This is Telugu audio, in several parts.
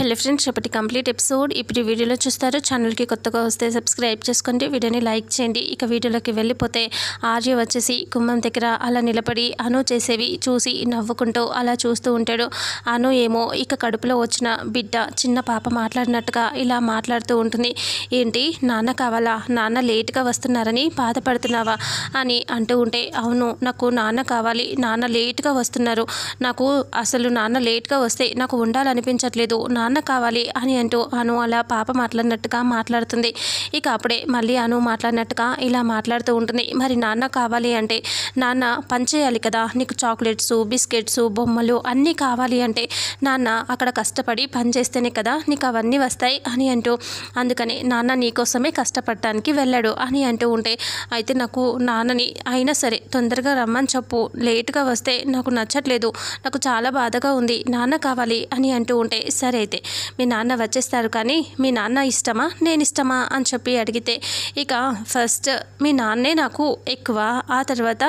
హలో ఫ్రెండ్స్ ఇప్పటి కంప్లీట్ ఎపిసోడ్ ఇప్పుడు వీడియోలో చూస్తారు ఛానల్కి కొత్తగా వస్తే సబ్స్క్రైబ్ చేసుకోండి వీడియోని లైక్ చేయండి ఇక వీడియోలోకి వెళ్ళిపోతే ఆర్య వచ్చేసి కుంభం దగ్గర అలా నిలబడి అను చేసేవి చూసి నవ్వుకుంటూ అలా చూస్తూ ఉంటాడు అను ఏమో ఇక కడుపులో వచ్చిన బిడ్డ చిన్న పాప మాట్లాడినట్టుగా ఇలా మాట్లాడుతూ ఉంటుంది ఏంటి నాన్న కావాలా నాన్న లేట్గా వస్తున్నారని బాధపడుతున్నావా అని అంటూ ఉంటే అవును నాకు నాన్న కావాలి నాన్న లేట్గా వస్తున్నారు నాకు అసలు నాన్న లేట్గా వస్తే నాకు ఉండాలనిపించట్లేదు నాన్న నాన్న కావాలి అని అంటూ అను అలా పాప మాట్లాడినట్టుగా మాట్లాడుతుంది ఇక అప్పుడే మళ్ళీ అను మాట్లాడినట్టుగా ఇలా మాట్లాడుతూ ఉంటుంది మరి నాన్న కావాలి అంటే నాన్న పనిచేయాలి కదా నీకు చాక్లెట్స్ బిస్కెట్స్ బొమ్మలు అన్నీ కావాలి అంటే నాన్న అక్కడ కష్టపడి పనిచేస్తేనే కదా నీకు అవన్నీ వస్తాయి అని అంటూ అందుకని నాన్న నీకోసమే కష్టపడటానికి వెళ్ళాడు అని అంటూ ఉంటే అయితే నాకు నాన్నని అయినా సరే తొందరగా రమ్మని చెప్పు లేటుగా వస్తే నాకు నచ్చట్లేదు నాకు చాలా బాధగా ఉంది నాన్న కావాలి అని అంటూ ఉంటే సరే అడిగితే మీ నాన్న వచ్చేస్తారు కానీ మీ నాన్న ఇష్టమా నేను ఇష్టమా అని చెప్పి అడిగితే ఇక ఫస్ట్ మీ నాన్నే నాకు ఎక్కువ ఆ తర్వాత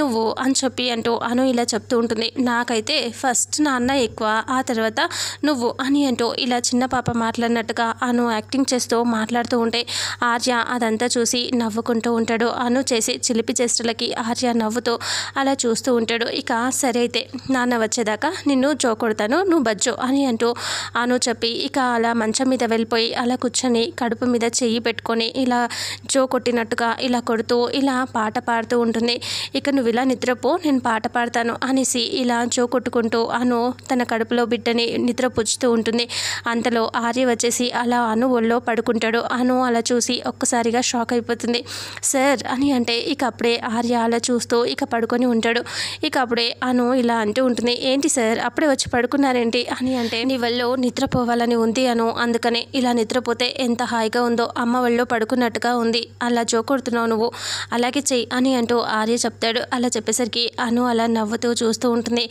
నువ్వు అని చెప్పి అంటూ అను ఇలా చెప్తూ ఉంటుంది నాకైతే ఫస్ట్ నాన్న ఎక్కువ ఆ తర్వాత నువ్వు అని అంటూ ఇలా చిన్న పాప మాట్లాడినట్టుగా అను యాక్టింగ్ చేస్తూ మాట్లాడుతూ ఉంటే ఆర్య అదంతా చూసి నవ్వుకుంటూ ఉంటాడు అను చేసి చిలిపి చేష్టలకి ఆర్య నవ్వుతూ అలా చూస్తూ ఉంటాడు ఇక సరే అయితే నాన్న వచ్చేదాకా నిన్ను కొడతాను నువ్వు బజ్జో అని అంటూ అను చెప్పి ఇక అలా మంచం మీద వెళ్ళిపోయి అలా కూర్చొని కడుపు మీద చెయ్యి పెట్టుకొని ఇలా జో కొట్టినట్టుగా ఇలా కొడుతూ ఇలా పాట పాడుతూ ఉంటుంది ఇక నువ్వు ఇలా నిద్రపో నేను పాట పాడతాను అనేసి ఇలా జో కొట్టుకుంటూ అను తన కడుపులో బిడ్డని నిద్ర పుచ్చుతూ ఉంటుంది అంతలో ఆర్య వచ్చేసి అలా అను ఒళ్ళో పడుకుంటాడు అను అలా చూసి ఒక్కసారిగా షాక్ అయిపోతుంది సార్ అని అంటే ఇక అప్పుడే ఆర్య అలా చూస్తూ ఇక పడుకొని ఉంటాడు ఇక అప్పుడే అను ఇలా అంటూ ఉంటుంది ఏంటి సార్ అప్పుడే వచ్చి పడుకున్నారేంటి అని అంటే నీ వల్లో నిద్రపోవాలని ఉంది అను అందుకనే ఇలా నిద్రపోతే ఎంత హాయిగా ఉందో అమ్మ వల్లో పడుకున్నట్టుగా ఉంది అలా జోకొడుతున్నావు నువ్వు అలాగే చెయ్యి అని అంటూ ఆర్య చెప్తాడు అలా చెప్పేసరికి అను అలా నవ్వుతూ చూస్తూ ఉంటుంది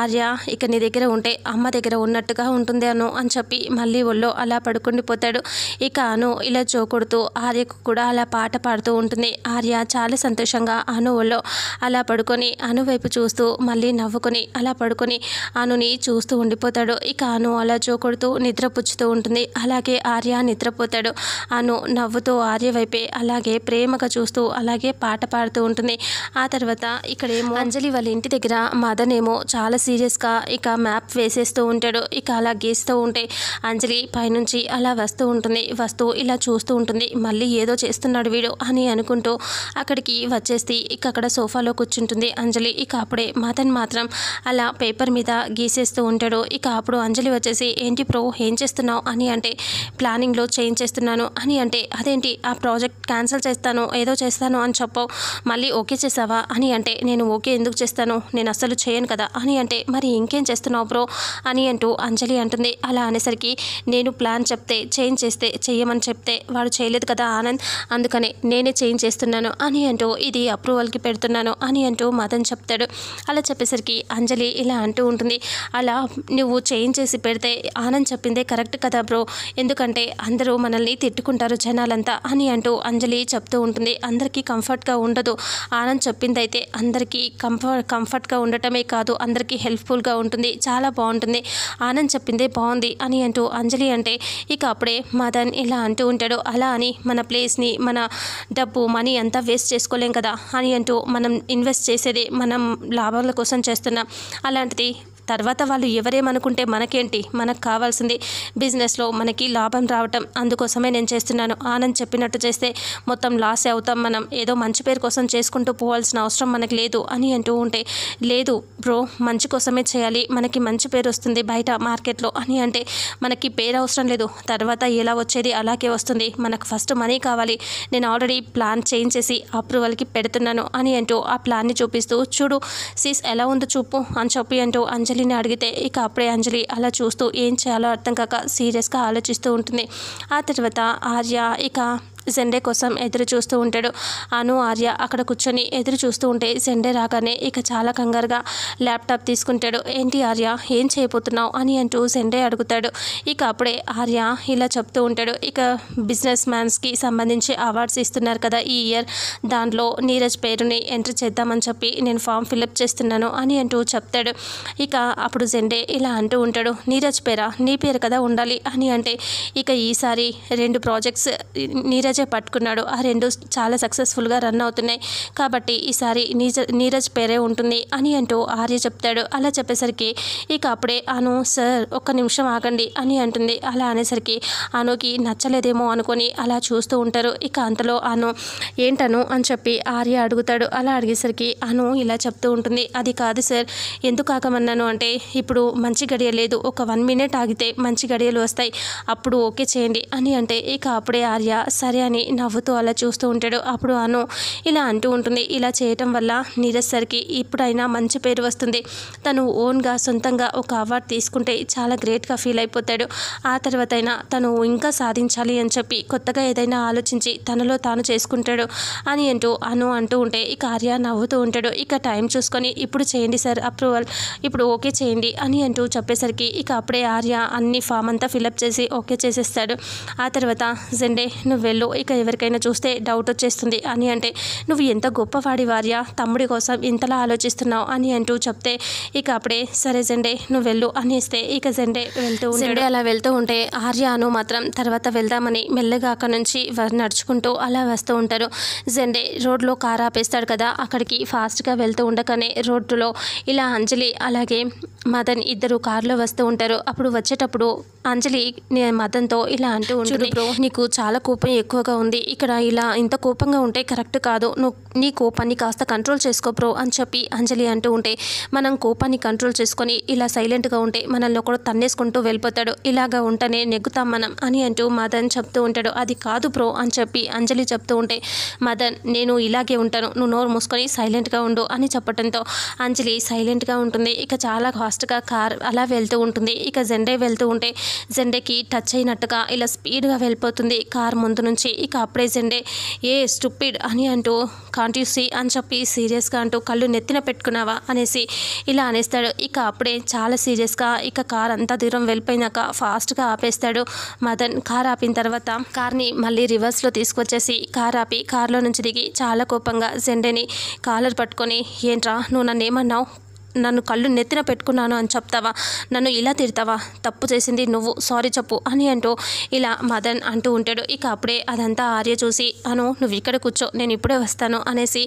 ఆర్య ఇక నీ దగ్గర ఉంటే అమ్మ దగ్గర ఉన్నట్టుగా ఉంటుంది అను అని చెప్పి మళ్ళీ ఒళ్ళో అలా పడుకుండిపోతాడు ఇక అను ఇలా జోకొడుతూ ఆర్యకు కూడా అలా పాట పాడుతూ ఉంటుంది ఆర్య చాలా సంతోషంగా అను ఒళ్ళో అలా పడుకొని అను వైపు చూస్తూ మళ్ళీ నవ్వుకొని అలా పడుకొని అనుని చూస్తూ ఉండిపోతాడు ఇక అను అలా జోకొడుతూ నిద్రపుచ్చుతూ ఉంటుంది అలాగే ఆర్య నిద్రపోతాడు అను నవ్వుతూ ఆర్య వైపే అలాగే ప్రేమగా చూస్తూ అలాగే పాట పాడుతూ ఉంటుంది ఆ తర్వాత ఇక్కడేమో అంజలి వాళ్ళ ఇంటి దగ్గర మదన్ ఏమో చాలా సీరియస్గా ఇక మ్యాప్ వేసేస్తూ ఉంటాడు ఇక అలా గీస్తూ ఉంటే అంజలి పైనుంచి అలా వస్తూ ఉంటుంది వస్తూ ఇలా చూస్తూ ఉంటుంది మళ్ళీ ఏదో చేస్తున్నాడు వీడు అని అనుకుంటూ అక్కడికి వచ్చేసి ఇక అక్కడ సోఫాలో కూర్చుంటుంది అంజలి ఇక అప్పుడే మదన్ మాత్రం అలా పేపర్ మీద గీసేస్తూ ఉంటాడు ఇక అప్పుడు అంజలి వచ్చి వచ్చేసి ఏంటి ప్రో ఏం చేస్తున్నావు అని అంటే ప్లానింగ్లో చేంజ్ చేస్తున్నాను అని అంటే అదేంటి ఆ ప్రాజెక్ట్ క్యాన్సిల్ చేస్తాను ఏదో చేస్తాను అని చెప్పావు మళ్ళీ ఓకే చేసావా అని అంటే నేను ఓకే ఎందుకు చేస్తాను నేను అస్సలు చేయను కదా అని అంటే మరి ఇంకేం చేస్తున్నావు బ్రో అని అంటూ అంజలి అంటుంది అలా అనేసరికి నేను ప్లాన్ చెప్తే చేంజ్ చేస్తే చేయమని చెప్తే వాడు చేయలేదు కదా ఆనంద్ అందుకనే నేనే చేంజ్ చేస్తున్నాను అని అంటూ ఇది అప్రూవల్కి పెడుతున్నాను అని అంటూ మదన్ చెప్తాడు అలా చెప్పేసరికి అంజలి ఇలా అంటూ ఉంటుంది అలా నువ్వు చేంజ్ చేసి పెడితే మాట్లాడితే ఆనంద్ చెప్పిందే కరెక్ట్ కదా బ్రో ఎందుకంటే అందరూ మనల్ని తిట్టుకుంటారు జనాలంతా అని అంటూ అంజలి చెప్తూ ఉంటుంది అందరికీ కంఫర్ట్గా ఉండదు ఆనంద్ చెప్పిందైతే అందరికీ కంఫర్ట్ కంఫర్ట్గా ఉండటమే కాదు అందరికీ హెల్ప్ఫుల్గా ఉంటుంది చాలా బాగుంటుంది ఆనంద్ చెప్పిందే బాగుంది అని అంటూ అంజలి అంటే ఇక అప్పుడే మదన్ ఇలా అంటూ ఉంటాడు అలా అని మన ప్లేస్ని మన డబ్బు మనీ అంతా వేస్ట్ చేసుకోలేం కదా అని అంటూ మనం ఇన్వెస్ట్ చేసేది మనం లాభాల కోసం చేస్తున్నాం అలాంటిది తర్వాత వాళ్ళు ఎవరేమనుకుంటే మనకేంటి మనకు కావాల్సింది బిజినెస్లో మనకి లాభం రావటం అందుకోసమే నేను చేస్తున్నాను ఆనంద్ చెప్పినట్టు చేస్తే మొత్తం లాస్ అవుతాం మనం ఏదో మంచి పేరు కోసం చేసుకుంటూ పోవాల్సిన అవసరం మనకు లేదు అని అంటూ ఉంటే లేదు బ్రో మంచి కోసమే చేయాలి మనకి మంచి పేరు వస్తుంది బయట మార్కెట్లో అని అంటే మనకి పేరు అవసరం లేదు తర్వాత ఎలా వచ్చేది అలాగే వస్తుంది మనకు ఫస్ట్ మనీ కావాలి నేను ఆల్రెడీ ప్లాన్ చేంజ్ చేసి అప్రూవల్కి పెడుతున్నాను అని అంటూ ఆ ప్లాన్ని చూపిస్తూ చూడు సీస్ ఎలా ఉందో చూపు అని చెప్పి అంటూ అంజలి అంజలిని అడిగితే ఇక అప్పుడే అంజలి అలా చూస్తూ ఏం చేయాలో అర్థం కాక సీరియస్గా ఆలోచిస్తూ ఉంటుంది ఆ తర్వాత ఆర్య ఇక సెండే కోసం ఎదురు చూస్తూ ఉంటాడు అను ఆర్య అక్కడ కూర్చొని ఎదురు చూస్తూ ఉంటే సెండే రాగానే ఇక చాలా కంగారుగా ల్యాప్టాప్ తీసుకుంటాడు ఏంటి ఆర్య ఏం చేయబోతున్నావు అని అంటూ సెండే అడుగుతాడు ఇక అప్పుడే ఆర్య ఇలా చెప్తూ ఉంటాడు ఇక బిజినెస్ మ్యాన్స్కి సంబంధించి అవార్డ్స్ ఇస్తున్నారు కదా ఈ ఇయర్ దాంట్లో నీరజ్ పేరుని ఎంటర్ చేద్దామని చెప్పి నేను ఫామ్ ఫిలప్ చేస్తున్నాను అని అంటూ చెప్తాడు ఇక అప్పుడు జెండే ఇలా అంటూ ఉంటాడు నీరజ్ పేరా నీ పేరు కదా ఉండాలి అని అంటే ఇక ఈసారి రెండు ప్రాజెక్ట్స్ నీరజ్ పట్టుకున్నాడు ఆ రెండు చాలా సక్సెస్ఫుల్గా రన్ అవుతున్నాయి కాబట్టి ఈసారి నీజ నీరజ్ పేరే ఉంటుంది అని అంటూ ఆర్య చెప్తాడు అలా చెప్పేసరికి ఇక అప్పుడే అను సార్ ఒక్క నిమిషం ఆగండి అని అంటుంది అలా అనేసరికి అనుకి నచ్చలేదేమో అనుకొని అలా చూస్తూ ఉంటారు ఇక అంతలో అను ఏంటను అని చెప్పి ఆర్య అడుగుతాడు అలా అడిగేసరికి అను ఇలా చెప్తూ ఉంటుంది అది కాదు సార్ ఎందుకు ఆగమన్నాను అంటే ఇప్పుడు మంచి గడియ లేదు ఒక వన్ మినిట్ ఆగితే మంచి గడియలు వస్తాయి అప్పుడు ఓకే చేయండి అని అంటే ఇక అప్పుడే ఆర్య సరే అని నవ్వుతూ అలా చూస్తూ ఉంటాడు అప్పుడు అను ఇలా అంటూ ఉంటుంది ఇలా చేయటం వల్ల నీరజ్ సార్కి ఇప్పుడైనా మంచి పేరు వస్తుంది తను ఓన్గా సొంతంగా ఒక అవార్డు తీసుకుంటే చాలా గ్రేట్గా ఫీల్ అయిపోతాడు ఆ తర్వాత అయినా తను ఇంకా సాధించాలి అని చెప్పి కొత్తగా ఏదైనా ఆలోచించి తనలో తాను చేసుకుంటాడు అని అంటూ అను అంటూ ఉంటే ఇక ఆర్య నవ్వుతూ ఉంటాడు ఇక టైం చూసుకొని ఇప్పుడు చేయండి సార్ అప్రూవల్ ఇప్పుడు ఓకే చేయండి అని అంటూ చెప్పేసరికి ఇక అప్పుడే ఆర్య అన్ని ఫామ్ అంతా ఫిలప్ చేసి ఓకే చేసేస్తాడు ఆ తర్వాత జెండే నువ్వు వెళ్ళు ఇక ఎవరికైనా చూస్తే డౌట్ వచ్చేస్తుంది అని అంటే నువ్వు ఎంత గొప్పవాడి వార్య తమ్ముడి కోసం ఇంతలా ఆలోచిస్తున్నావు అని అంటూ చెప్తే ఇక అప్పుడే సరే జెండే నువ్వు వెళ్ళు అనేస్తే ఇక జెండే వెళ్తూ జెండే అలా వెళ్తూ ఉంటే ఆర్యాను మాత్రం తర్వాత వెళ్దామని మెల్లగా అక్కడ నుంచి నడుచుకుంటూ అలా వస్తూ ఉంటారు జెండే రోడ్లో కారు ఆపేస్తాడు కదా అక్కడికి ఫాస్ట్గా వెళ్తూ ఉండగానే రోడ్డులో ఇలా అంజలి అలాగే మదన్ ఇద్దరు కారులో వస్తూ ఉంటారు అప్పుడు వచ్చేటప్పుడు అంజలి మదన్తో ఇలా అంటూ ఉంటుంది నీకు చాలా కోపం ఎక్కువ ఎక్కువగా ఉంది ఇక్కడ ఇలా ఇంత కోపంగా ఉంటే కరెక్ట్ కాదు నువ్వు నీ కోపాన్ని కాస్త కంట్రోల్ చేసుకో బ్రో అని చెప్పి అంజలి అంటూ ఉంటే మనం కోపాన్ని కంట్రోల్ చేసుకొని ఇలా సైలెంట్గా ఉంటే మనల్ని ఒకడు తన్నేసుకుంటూ వెళ్ళిపోతాడు ఇలాగా ఉంటేనే నెగ్గుతాం మనం అని అంటూ మదన్ చెప్తూ ఉంటాడు అది కాదు బ్రో అని చెప్పి అంజలి చెప్తూ ఉంటే మదన్ నేను ఇలాగే ఉంటాను నువ్వు నోరు మూసుకొని సైలెంట్గా ఉండు అని చెప్పడంతో అంజలి సైలెంట్గా ఉంటుంది ఇక చాలా ఫాస్ట్గా కార్ అలా వెళ్తూ ఉంటుంది ఇక జెండే వెళ్తూ ఉంటే జెండేకి టచ్ అయినట్టుగా ఇలా స్పీడ్గా వెళ్ళిపోతుంది కార్ ముందు నుంచి వచ్చి ఇక ప్రెసెంటే ఏ స్టూపిడ్ అని అంటూ కాంట్ యూ సీ అని చెప్పి సీరియస్గా అంటూ కళ్ళు నెత్తిన పెట్టుకున్నావా అనేసి ఇలా అనేస్తాడు ఇక అప్పుడే చాలా సీరియస్గా ఇక కార్ అంతా దూరం వెళ్ళిపోయినాక ఫాస్ట్గా ఆపేస్తాడు మదన్ కార్ ఆపిన తర్వాత కార్ని మళ్ళీ రివర్స్లో తీసుకొచ్చేసి కార్ ఆపి కార్లో నుంచి దిగి చాలా కోపంగా జెండేని కాలర్ పట్టుకొని ఏంట్రా నువ్వు నన్ను ఏమన్నావు నన్ను కళ్ళు నెత్తిన పెట్టుకున్నాను అని చెప్తావా నన్ను ఇలా తిడతావా తప్పు చేసింది నువ్వు సారీ చెప్పు అని అంటూ ఇలా మదన్ అంటూ ఉంటాడు ఇక అప్పుడే అదంతా ఆర్య చూసి అను నువ్వు ఇక్కడ కూర్చో నేను ఇప్పుడే వస్తాను అనేసి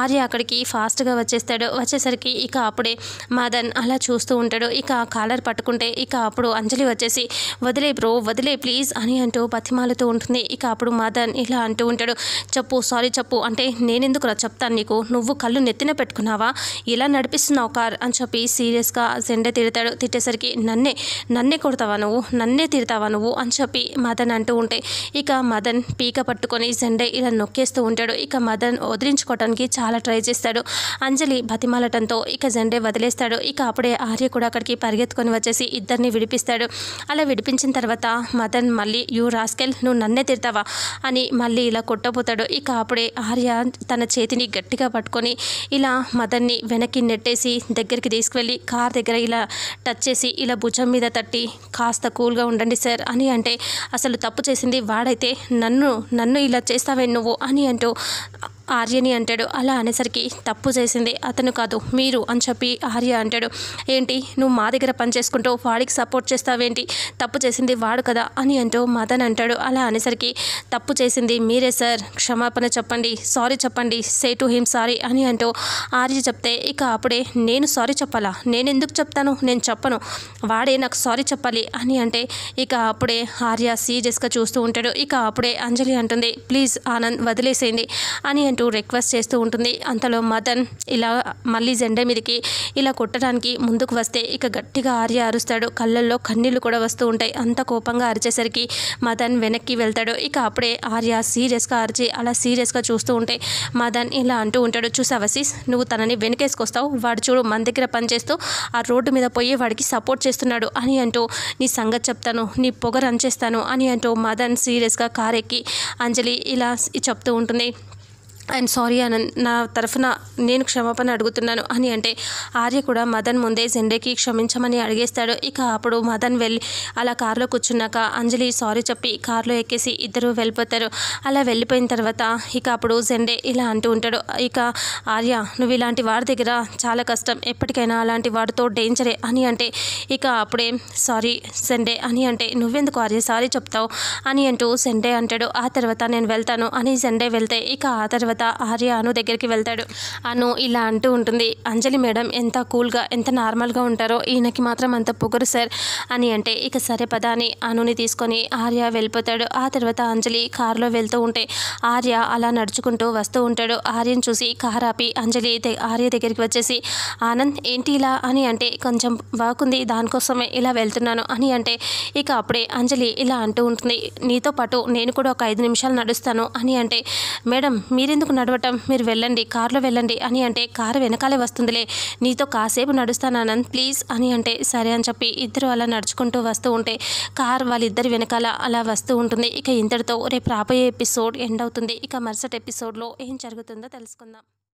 ఆర్య అక్కడికి ఫాస్ట్గా వచ్చేస్తాడు వచ్చేసరికి ఇక అప్పుడే మదన్ అలా చూస్తూ ఉంటాడు ఇక కాలర్ పట్టుకుంటే ఇక అప్పుడు అంజలి వచ్చేసి వదిలే బ్రో వదిలే ప్లీజ్ అని అంటూ బతిమాలతో ఉంటుంది ఇక అప్పుడు మదన్ ఇలా అంటూ ఉంటాడు చెప్పు సారీ చెప్పు అంటే నేనెందుకురా చెప్తాను నీకు నువ్వు కళ్ళు నెత్తిన పెట్టుకున్నావా ఇలా నడిపిస్తున్నావు కార్ సార్ అని చెప్పి సీరియస్గా సెండే తిడతాడు తిట్టేసరికి నన్నే నన్నే కొడతావా నువ్వు నన్నే తిడతావా నువ్వు అని చెప్పి మదన్ అంటూ ఉంటే ఇక మదన్ పీక పట్టుకొని సెండే ఇలా నొక్కేస్తూ ఉంటాడు ఇక మదన్ వదిలించుకోవడానికి చాలా ట్రై చేస్తాడు అంజలి బతిమాలటంతో ఇక జెండే వదిలేస్తాడు ఇక అప్పుడే ఆర్య కూడా అక్కడికి పరిగెత్తుకొని వచ్చేసి ఇద్దరిని విడిపిస్తాడు అలా విడిపించిన తర్వాత మదన్ మళ్ళీ యూ రాస్కెల్ నువ్వు నన్నే తిడతావా అని మళ్ళీ ఇలా కొట్టబోతాడు ఇక అప్పుడే ఆర్య తన చేతిని గట్టిగా పట్టుకొని ఇలా మదన్ని వెనక్కి నెట్టేసి దగ్గర దగ్గరికి తీసుకువెళ్ళి కార్ దగ్గర ఇలా టచ్ చేసి ఇలా భుజం మీద తట్టి కాస్త కూల్గా ఉండండి సార్ అని అంటే అసలు తప్పు చేసింది వాడైతే నన్ను నన్ను ఇలా చేస్తావే నువ్వు అని అంటూ ఆర్యని అంటాడు అలా అనేసరికి తప్పు చేసింది అతను కాదు మీరు అని చెప్పి ఆర్య అంటాడు ఏంటి నువ్వు మా దగ్గర పనిచేసుకుంటూ వాడికి సపోర్ట్ చేస్తావేంటి తప్పు చేసింది వాడు కదా అని అంటూ మదన్ అంటాడు అలా అనేసరికి తప్పు చేసింది మీరే సార్ క్షమాపణ చెప్పండి సారీ చెప్పండి సే టు హిమ్ సారీ అని అంటూ ఆర్య చెప్తే ఇక అప్పుడే నేను సారీ చెప్పాలా నేను ఎందుకు చెప్తాను నేను చెప్పను వాడే నాకు సారీ చెప్పాలి అని అంటే ఇక అప్పుడే ఆర్య సీరియస్గా చూస్తూ ఉంటాడు ఇక అప్పుడే అంజలి అంటుంది ప్లీజ్ ఆనంద్ వదిలేసేయండి అని అంటూ రిక్వెస్ట్ చేస్తూ ఉంటుంది అంతలో మదన్ ఇలా మళ్ళీ జెండ మీదకి ఇలా కొట్టడానికి ముందుకు వస్తే ఇక గట్టిగా ఆర్య అరుస్తాడు కళ్ళల్లో కన్నీళ్లు కూడా వస్తూ ఉంటాయి అంత కోపంగా అరిచేసరికి మదన్ వెనక్కి వెళ్తాడు ఇక అప్పుడే ఆర్య సీరియస్గా అరిచి అలా సీరియస్గా చూస్తూ ఉంటే మదన్ ఇలా అంటూ ఉంటాడు చూసావా సీస్ నువ్వు తనని వెనకేసుకొస్తావు వాడు చూడు మన దగ్గర పనిచేస్తూ ఆ రోడ్డు మీద పోయి వాడికి సపోర్ట్ చేస్తున్నాడు అని అంటూ నీ సంగతి చెప్తాను నీ పొగ చేస్తాను అని అంటూ మదన్ సీరియస్గా కారెక్కి అంజలి ఇలా చెప్తూ ఉంటుంది అండ్ సారీ అని నా తరఫున నేను క్షమాపణ అడుగుతున్నాను అని అంటే ఆర్య కూడా మదన్ ముందే జెండేకి క్షమించమని అడిగేస్తాడు ఇక అప్పుడు మదన్ వెళ్ళి అలా కారులో కూర్చున్నాక అంజలి సారీ చెప్పి కారులో ఎక్కేసి ఇద్దరు వెళ్ళిపోతారు అలా వెళ్ళిపోయిన తర్వాత ఇక అప్పుడు జెండే ఇలా అంటూ ఉంటాడు ఇక ఆర్య నువ్వు ఇలాంటి వారి దగ్గర చాలా కష్టం ఎప్పటికైనా అలాంటి వాడితో డేంజరే అని అంటే ఇక అప్పుడే సారీ సెండే అని అంటే నువ్వెందుకు ఆర్య సారీ చెప్తావు అని అంటూ సెండే అంటాడు ఆ తర్వాత నేను వెళ్తాను అని సెండే వెళ్తే ఇక ఆ తర్వాత తర్వాత ఆర్య అను దగ్గరికి వెళ్తాడు అను ఇలా అంటూ ఉంటుంది అంజలి మేడం ఎంత కూల్గా ఎంత నార్మల్గా ఉంటారో ఈయనకి మాత్రం అంత పొగరు సార్ అని అంటే ఇక సరే పద అని అనుని తీసుకొని ఆర్య వెళ్ళిపోతాడు ఆ తర్వాత అంజలి కారులో వెళ్తూ ఉంటే ఆర్య అలా నడుచుకుంటూ వస్తూ ఉంటాడు ఆర్యను చూసి కార్ ఆపి అంజలి ఆర్య దగ్గరికి వచ్చేసి ఆనంద్ ఏంటి ఇలా అని అంటే కొంచెం వర్క్ ఉంది దానికోసమే ఇలా వెళ్తున్నాను అని అంటే ఇక అప్పుడే అంజలి ఇలా అంటూ ఉంటుంది నీతో పాటు నేను కూడా ఒక ఐదు నిమిషాలు నడుస్తాను అని అంటే మేడం మీరెందుకు ఎందుకు నడవటం మీరు వెళ్ళండి కారులో వెళ్ళండి అని అంటే కారు వెనకాలే వస్తుందిలే నీతో కాసేపు నడుస్తానానంద్ ప్లీజ్ అని అంటే సరే అని చెప్పి ఇద్దరు అలా నడుచుకుంటూ వస్తూ ఉంటే కార్ వాళ్ళిద్దరి వెనకాల అలా వస్తూ ఉంటుంది ఇక ఇంతటితో రేపు రాబోయే ఎపిసోడ్ ఎండ్ అవుతుంది ఇక మరుసటి ఎపిసోడ్లో ఏం జరుగుతుందో తెలుసుకుందాం